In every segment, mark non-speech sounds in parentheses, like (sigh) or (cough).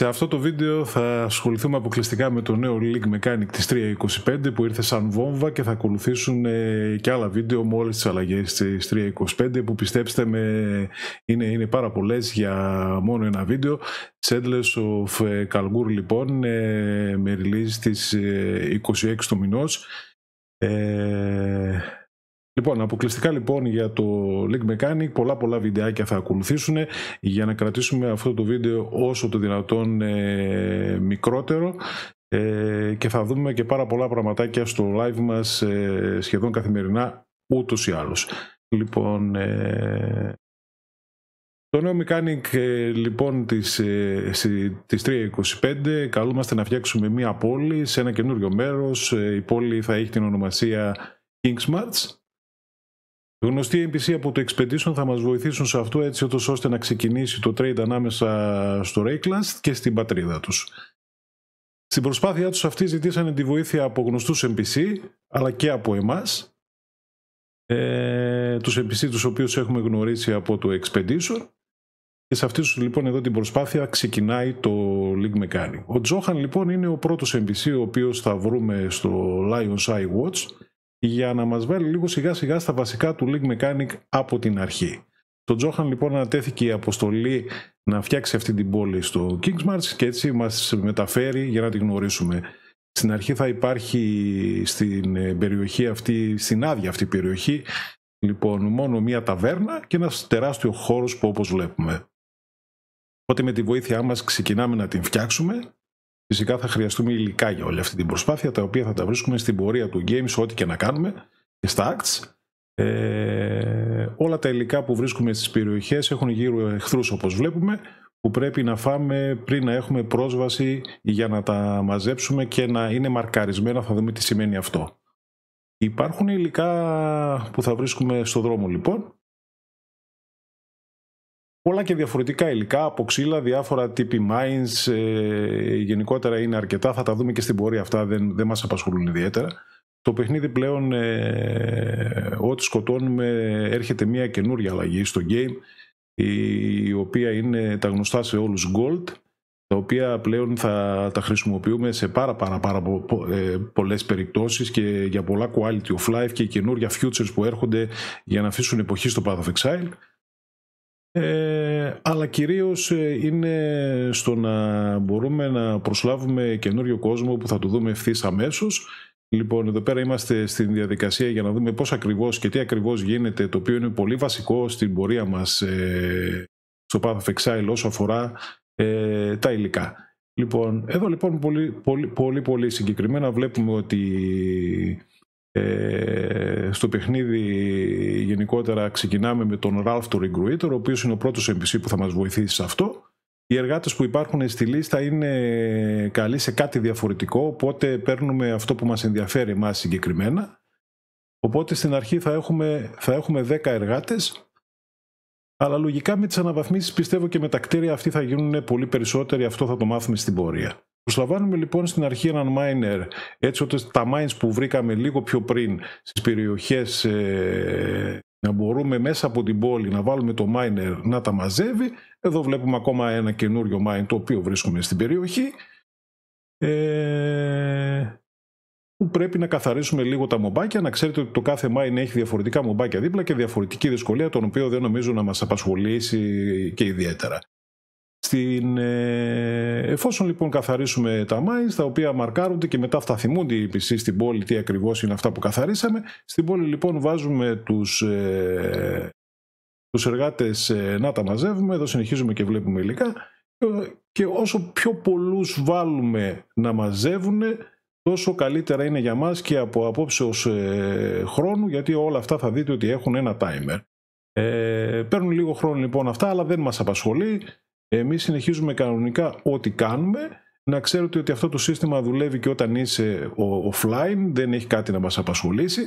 Σε αυτό το βίντεο θα ασχοληθούμε αποκλειστικά με το νέο League Mechanic της 3.25 που ήρθε σαν βόμβα και θα ακολουθήσουν ε, και άλλα βίντεο με όλες τις αλλαγές της 3.25 που πιστέψτε με είναι, είναι πάρα πολλές για μόνο ένα βίντεο. σέντλες of ε, Calgur λοιπόν ε, με release της 26 του μηνός. Λοιπόν, αποκλειστικά λοιπόν για το Link Mechanic, πολλά πολλά βιντεάκια θα ακολουθήσουν για να κρατήσουμε αυτό το βίντεο όσο το δυνατόν ε, μικρότερο ε, και θα δούμε και πάρα πολλά πραγματάκια στο live μας ε, σχεδόν καθημερινά ούτως ή άλλως. Λοιπόν, ε, το νέο Mechanic λοιπόν της, της 3.25 καλούμαστε να φτιάξουμε μία πόλη σε ένα καινούριο μέρος. Η πόλη θα έχει την ονομασία Kingsmarts Γνωστοί NPC από το Expedition θα μας βοηθήσουν σε αυτό έτσι ώστε να ξεκινήσει το trade ανάμεσα στο Rayclast και στην πατρίδα τους. Στην προσπάθειά τους αυτή ζητήσανε τη βοήθεια από γνωστούς NPC αλλά και από εμάς ε, τους NPC τους οποίους έχουμε γνωρίσει από το Expedition και σε αυτή λοιπόν εδώ την προσπάθεια ξεκινάει το League Mechanic. Ο Τζόχαν λοιπόν είναι ο πρώτος NPC ο οποίος θα βρούμε στο Lion's Eye Watch για να μας βάλει λίγο σιγά σιγά στα βασικά του League Mechanic από την αρχή. Το Τζόχαν λοιπόν ανατέθηκε η αποστολή να φτιάξει αυτή την πόλη στο Kingsmarch και έτσι μας μεταφέρει για να την γνωρίσουμε. Στην αρχή θα υπάρχει στην ε, περιοχή αυτή, στην άδεια αυτή περιοχή, λοιπόν μόνο μία ταβέρνα και ένας τεράστιος χώρος που όπως βλέπουμε. Οπότε με τη βοήθειά μας ξεκινάμε να την φτιάξουμε Φυσικά θα χρειαστούμε υλικά για όλη αυτή την προσπάθεια, τα οποία θα τα βρίσκουμε στην πορεία του games, ό,τι και να κάνουμε, και στα acts. Ε, όλα τα υλικά που βρίσκουμε στις περιοχές έχουν γύρω εχθρούς όπως βλέπουμε, που πρέπει να φάμε πριν να έχουμε πρόσβαση για να τα μαζέψουμε και να είναι μαρκαρισμένα, θα δούμε τι σημαίνει αυτό. Υπάρχουν υλικά που θα βρίσκουμε στο δρόμο λοιπόν, πολλά και διαφορετικά υλικά από ξύλα, διάφορα τύποι mines, ε, γενικότερα είναι αρκετά, θα τα δούμε και στην πορεία αυτά, δεν, δεν μας απασχολούν ιδιαίτερα. Το παιχνίδι πλέον, ε, ό,τι σκοτώνουμε, έρχεται μια καινούρια αλλαγή στο game, η, οποία είναι τα γνωστά σε όλους gold, τα οποία πλέον θα τα χρησιμοποιούμε σε πάρα πάρα, πάρα πο, ε, πολλές περιπτώσεις και για πολλά quality of life και καινούρια futures που έρχονται για να αφήσουν εποχή στο Path of Exile. Ε, αλλά κυρίως ε, είναι στο να μπορούμε να προσλάβουμε καινούριο κόσμο που θα το δούμε ευθύς αμέσως. Λοιπόν, εδώ πέρα είμαστε στην διαδικασία για να δούμε πώς ακριβώς και τι ακριβώς γίνεται, το οποίο είναι πολύ βασικό στην πορεία μας ε, στο Path of Exile όσο αφορά ε, τα υλικά. Λοιπόν, εδώ λοιπόν πολύ, πολύ, πολύ, πολύ συγκεκριμένα βλέπουμε ότι ε, στο παιχνίδι γενικότερα ξεκινάμε με τον Ralph του Recruiter, ο οποίος είναι ο πρώτος NPC που θα μας βοηθήσει σε αυτό. Οι εργάτες που υπάρχουν στη λίστα είναι καλοί σε κάτι διαφορετικό, οπότε παίρνουμε αυτό που μας ενδιαφέρει εμάς συγκεκριμένα. Οπότε στην αρχή θα έχουμε, θα έχουμε 10 εργάτες, αλλά λογικά με τις αναβαθμίσεις πιστεύω και με τα κτίρια αυτοί θα γίνουν πολύ περισσότεροι, αυτό θα το μάθουμε στην πορεία. Προσλαμβάνουμε λοιπόν στην αρχή έναν miner, έτσι ώστε τα mines που βρήκαμε λίγο πιο πριν στις περιοχές ε, να μπορούμε μέσα από την πόλη να βάλουμε το miner να τα μαζεύει. Εδώ βλέπουμε ακόμα ένα καινούριο mine το οποίο βρίσκουμε στην περιοχή. Ε, που πρέπει να καθαρίσουμε λίγο τα μομπάκια. Να ξέρετε ότι το κάθε mine έχει διαφορετικά μομπάκια δίπλα και διαφορετική δυσκολία, τον οποίο δεν νομίζω να μας απασχολήσει και ιδιαίτερα. Ε, εφόσον λοιπόν καθαρίσουμε τα μάις, τα οποία μαρκάρονται και μετά αυτά θυμούνται οι PC στην πόλη τι ακριβώς είναι αυτά που καθαρίσαμε, στην πόλη λοιπόν βάζουμε τους, ε, τους εργάτες ε, να τα μαζεύουμε, εδώ συνεχίζουμε και βλέπουμε υλικά ε, και όσο πιο πολλούς βάλουμε να μαζεύουν, τόσο καλύτερα είναι για μας και από απόψε ε, χρόνου, γιατί όλα αυτά θα δείτε ότι έχουν ένα timer. Ε, παίρνουν λίγο χρόνο λοιπόν αυτά, αλλά δεν μας απασχολεί. Εμείς συνεχίζουμε κανονικά ό,τι κάνουμε. Να ξέρετε ότι αυτό το σύστημα δουλεύει και όταν είσαι offline, δεν έχει κάτι να μας απασχολήσει,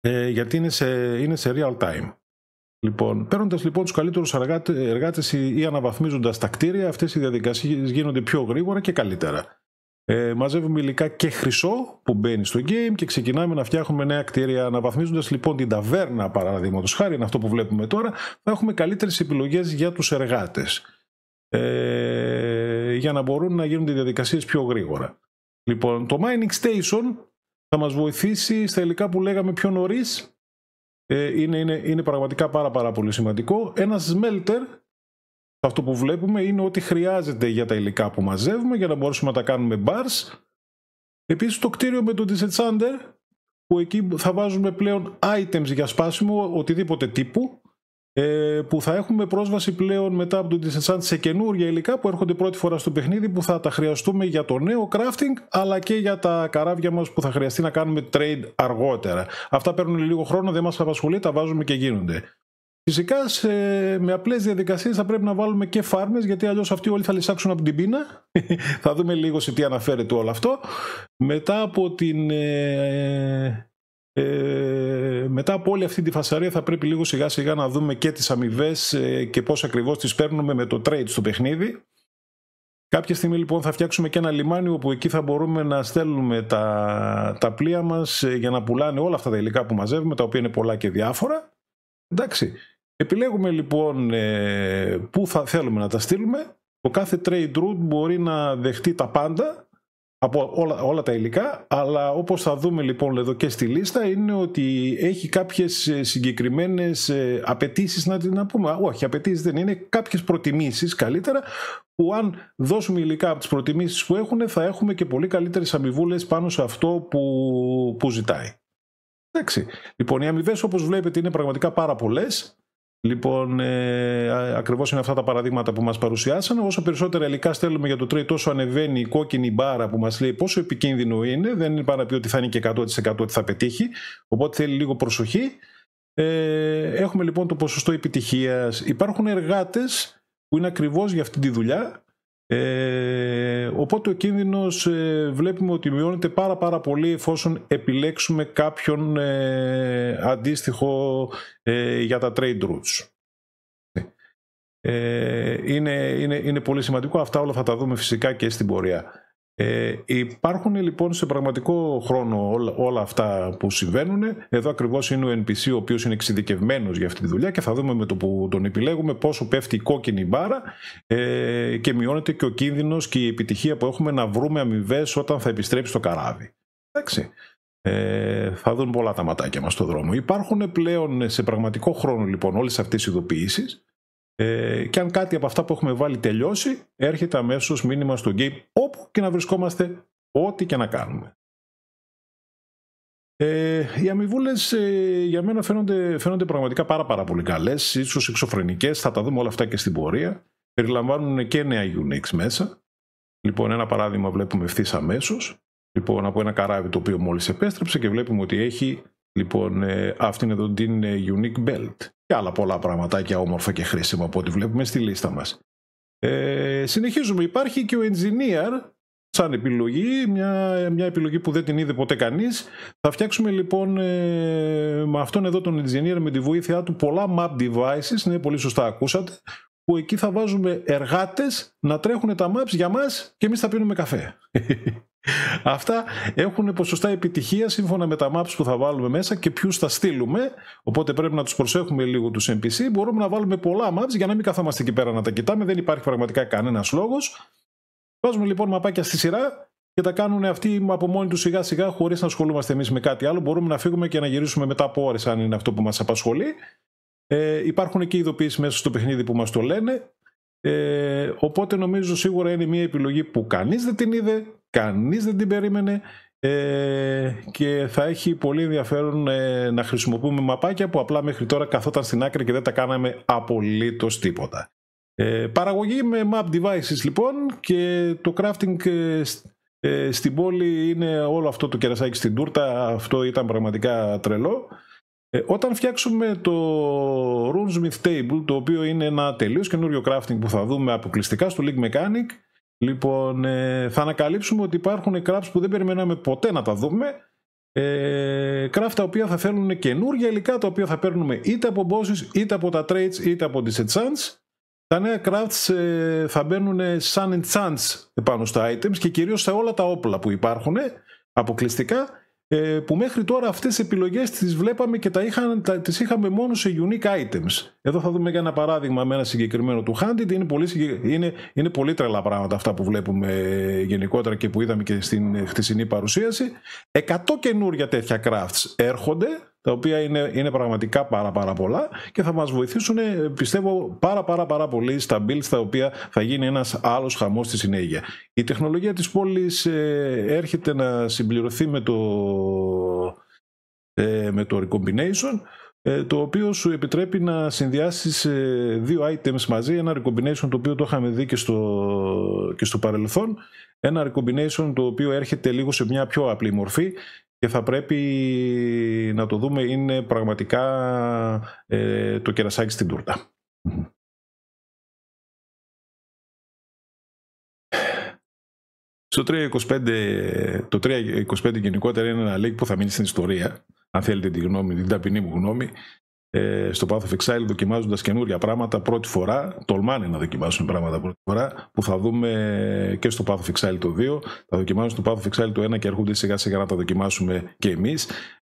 ε, γιατί είναι σε, είναι σε real time. Λοιπόν, παίρνοντας λοιπόν τους καλύτερους εργάτες ή αναβαθμίζοντας τα κτίρια, αυτές οι διαδικασίες γίνονται πιο γρήγορα και καλύτερα. Ε, μαζεύουμε υλικά και χρυσό που μπαίνει στο game και ξεκινάμε να φτιάχνουμε νέα κτίρια. Αναβαθμίζοντας λοιπόν την ταβέρνα, παραδείγματος χάρη, είναι αυτό που βλέπουμε τώρα, θα έχουμε καλύτερες επιλογές για τους εργάτες. Ε, για να μπορούν να γίνουν οι διαδικασίες πιο γρήγορα. Λοιπόν, το Mining Station θα μας βοηθήσει στα υλικά που λέγαμε πιο νωρίς. Ε, είναι, είναι, είναι πραγματικά πάρα πάρα πολύ σημαντικό. Ένα smelter αυτό που βλέπουμε είναι ότι χρειάζεται για τα υλικά που μαζεύουμε για να μπορούμε να τα κάνουμε bars. Επίσης το κτίριο με το Disenchanter που εκεί θα βάζουμε πλέον items για σπάσιμο οτιδήποτε τύπου ε, που θα έχουμε πρόσβαση πλέον μετά από το Disenchant σε καινούργια υλικά που έρχονται πρώτη φορά στο παιχνίδι που θα τα χρειαστούμε για το νέο crafting αλλά και για τα καράβια μας που θα χρειαστεί να κάνουμε trade αργότερα. Αυτά παίρνουν λίγο χρόνο, δεν μας απασχολεί, τα βάζουμε και γίνονται. Φυσικά με απλές διαδικασίες θα πρέπει να βάλουμε και φάρμες, γιατί αλλιώς αυτοί όλοι θα λησάξουν από την πείνα. (laughs) θα δούμε λίγο σε τι αναφέρεται όλο αυτό. Μετά από την. Ε, ε, μετά από όλη αυτή τη φασαρία θα πρέπει λίγο σιγά σιγά να δούμε και τις αμοιβές ε, και πώς ακριβώς τις παίρνουμε με το trade στο παιχνίδι. Κάποια στιγμή λοιπόν θα φτιάξουμε και ένα λιμάνι όπου εκεί θα μπορούμε να στέλνουμε τα, τα πλοία μας ε, για να πουλάνε όλα αυτά τα υλικά που μαζεύουμε, τα οποία είναι πολλά και διάφορα. Εντάξει. Επιλέγουμε λοιπόν ε, πού θα θέλουμε να τα στείλουμε. Το κάθε trade route μπορεί να δεχτεί τα πάντα από όλα, όλα τα υλικά, αλλά όπως θα δούμε λοιπόν εδώ και στη λίστα είναι ότι έχει κάποιες ε, συγκεκριμένες ε, απαιτήσεις να την πούμε. Όχι, απαιτήσεις δεν είναι, κάποιες προτιμήσεις καλύτερα που αν δώσουμε υλικά από τις προτιμήσεις που έχουν θα έχουμε και πολύ καλύτερες αμοιβούλες πάνω σε αυτό που, που ζητάει. Εντάξει. Λοιπόν, οι αμοιβές όπως βλέπετε είναι πραγματικά πάρα πολλές Λοιπόν, ε, ακριβώς είναι αυτά τα παραδείγματα που μας παρουσιάσαν. Όσο περισσότερα υλικά στέλνουμε για το τρέι, τόσο ανεβαίνει η κόκκινη μπάρα που μας λέει πόσο επικίνδυνο είναι. Δεν είναι παραπεί ότι θα είναι και 100% ότι θα πετύχει. Οπότε θέλει λίγο προσοχή. Ε, έχουμε λοιπόν το ποσοστό επιτυχίας. Υπάρχουν εργάτες που είναι ακριβώς για αυτή τη δουλειά ε, οπότε ο κίνδυνος ε, βλέπουμε ότι μειώνεται πάρα πάρα πολύ εφόσον επιλέξουμε κάποιον ε, αντίστοιχο για τα trade routes. είναι, είναι, είναι πολύ σημαντικό. Αυτά όλα θα τα δούμε φυσικά και στην πορεία. Ε, υπάρχουν λοιπόν σε πραγματικό χρόνο όλα, αυτά που συμβαίνουν. Εδώ ακριβώς είναι ο NPC ο οποίος είναι εξειδικευμένος για αυτή τη δουλειά και θα δούμε με το που τον επιλέγουμε πόσο πέφτει η κόκκινη μπάρα ε, και μειώνεται και ο κίνδυνος και η επιτυχία που έχουμε να βρούμε αμοιβές όταν θα επιστρέψει το καράβι. Εντάξει. Ε, θα δουν πολλά τα ματάκια μας στον δρόμο. Υπάρχουν πλέον σε πραγματικό χρόνο λοιπόν όλες αυτές οι ειδοποιήσεις ε, και αν κάτι από αυτά που έχουμε βάλει τελειώσει, έρχεται αμέσως μήνυμα στο game όπου και να βρισκόμαστε, ό,τι και να κάνουμε. Ε, οι αμοιβούλες ε, για μένα φαίνονται, φαίνονται πραγματικά πάρα, πάρα πολύ καλές, ίσως εξωφρενικές. Θα τα δούμε όλα αυτά και στην πορεία. Περιλαμβάνουν και νέα Unix μέσα. Λοιπόν, ένα παράδειγμα βλέπουμε ευθύς αμέσως. Λοιπόν, από ένα καράβι το οποίο μόλις επέστρεψε και βλέπουμε ότι έχει Λοιπόν, ε, αυτή είναι εδώ την ε, Unique Belt. Και άλλα πολλά πραγματάκια όμορφα και χρήσιμα από ό,τι βλέπουμε στη λίστα μας. Ε, συνεχίζουμε. Υπάρχει και ο Engineer, σαν επιλογή, μια, μια επιλογή που δεν την είδε ποτέ κανείς. Θα φτιάξουμε λοιπόν ε, με αυτόν εδώ τον Engineer με τη βοήθειά του πολλά map devices, ναι πολύ σωστά ακούσατε, που εκεί θα βάζουμε εργάτες να τρέχουν τα maps για μας και εμείς θα πίνουμε καφέ. (laughs) Αυτά έχουν ποσοστά επιτυχίας σύμφωνα με τα maps που θα βάλουμε μέσα και ποιους θα στείλουμε. Οπότε πρέπει να τους προσέχουμε λίγο τους NPC. Μπορούμε να βάλουμε πολλά maps για να μην καθόμαστε εκεί πέρα να τα κοιτάμε. Δεν υπάρχει πραγματικά κανένας λόγος. Βάζουμε λοιπόν μαπάκια στη σειρά και τα κάνουν αυτοί από μόνοι τους σιγά σιγά χωρίς να ασχολούμαστε εμείς με κάτι άλλο. Μπορούμε να φύγουμε και να γυρίσουμε μετά από ώρες, αν είναι αυτό που μας απασχολεί. Ε, υπάρχουν και ειδοποιήσεις μέσα στο παιχνίδι που μας το λένε. Ε, οπότε νομίζω σίγουρα είναι μια επιλογή που κανείς δεν την είδε, κανείς δεν την περίμενε ε, και θα έχει πολύ ενδιαφέρον ε, να χρησιμοποιούμε μαπάκια που απλά μέχρι τώρα καθόταν στην άκρη και δεν τα κάναμε απολύτως τίποτα. Ε, παραγωγή με map devices λοιπόν και το crafting ε, ε, στην πόλη είναι όλο αυτό το κερασάκι στην τούρτα, αυτό ήταν πραγματικά τρελό. όταν φτιάξουμε το Runesmith Table, το οποίο είναι ένα τελείως καινούριο crafting που θα δούμε αποκλειστικά στο League Mechanic, Λοιπόν, ε, θα ανακαλύψουμε ότι υπάρχουν crafts που δεν περιμέναμε ποτέ να τα δούμε. Ε, crafts τα οποία θα φέρνουν καινούργια υλικά τα οποία θα παίρνουμε είτε από bosses, είτε από τα trades, είτε από τις enchants. Τα νέα crafts ε, θα μπαίνουν σαν enchants επάνω στα items και κυρίως σε όλα τα όπλα που υπάρχουν ε, αποκλειστικά ε, που μέχρι τώρα αυτές τις επιλογές τις βλέπαμε και τα είχαν, τις είχαμε μόνο σε unique items. Εδώ θα δούμε για ένα παράδειγμα με ένα συγκεκριμένο του Χάντιντ. Είναι πολύ, είναι, είναι πολύ τρελά πράγματα αυτά που βλέπουμε γενικότερα και που είδαμε και στην χτισινή παρουσίαση. Εκατό καινούρια τέτοια crafts έρχονται τα οποία είναι, είναι πραγματικά πάρα πάρα πολλά και θα μας βοηθήσουν ε, πιστεύω πάρα πάρα πάρα πολύ στα builds τα οποία θα γίνει ένας άλλος χαμός στη συνέχεια. Η τεχνολογία της πόλης ε, έρχεται να συμπληρωθεί με το, ε, με το Recombination ε, το οποίο σου επιτρέπει να συνδυάσεις ε, δύο items μαζί, ένα recombination το οποίο το είχαμε δει και στο, και στο παρελθόν, ένα recombination το οποίο έρχεται λίγο σε μια πιο απλή μορφή και θα πρέπει να το δούμε είναι πραγματικά ε, το κερασάκι στην τούρτα. Στο 3.25, το 3.25 γενικότερα είναι ένα link που θα μείνει στην ιστορία αν θέλετε τη γνώμη, την ταπεινή μου γνώμη, ε, στο Path of Exile δοκιμάζοντας καινούργια πράγματα πρώτη φορά. Τολμάνε να δοκιμάσουν πράγματα πρώτη φορά που θα δούμε και στο Path of Exile το 2. Θα δοκιμάσουν στο Path of Exile το 1 και έρχονται σιγά σιγά να τα δοκιμάσουμε και εμείς.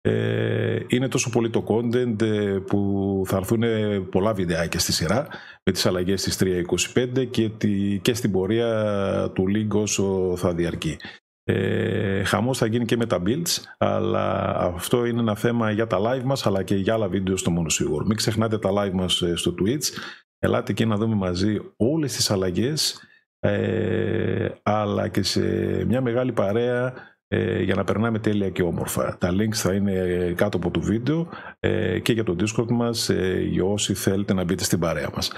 Ε, είναι τόσο πολύ το content ε, που θα έρθουν πολλά βιντεάκια στη σειρά με τις αλλαγές στις 3.25 και, τη, και στην πορεία του link όσο θα διαρκεί. Ε, χαμός θα γίνει και με τα builds, αλλά αυτό είναι ένα θέμα για τα live μας αλλά και για άλλα βίντεο στο μόνο σίγουρο. Μην ξεχνάτε τα live μας ε, στο Twitch. Ελάτε και να δούμε μαζί όλες τις αλλαγές. Ε, αλλά και σε μια μεγάλη παρέα ε, για να περνάμε τέλεια και όμορφα. Τα links θα είναι κάτω από το βίντεο και για το Discord μας ε, για όσοι θέλετε να μπείτε στην παρέα μας.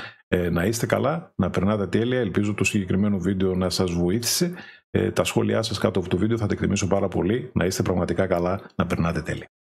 να είστε καλά, να περνάτε τέλεια, ελπίζω το συγκεκριμένο βίντεο να σας βοήθησε. Ε, τα σχόλιά σας κάτω από το βίντεο. Θα τα εκτιμήσω πάρα πολύ. Να είστε πραγματικά καλά, να περνάτε τέλεια.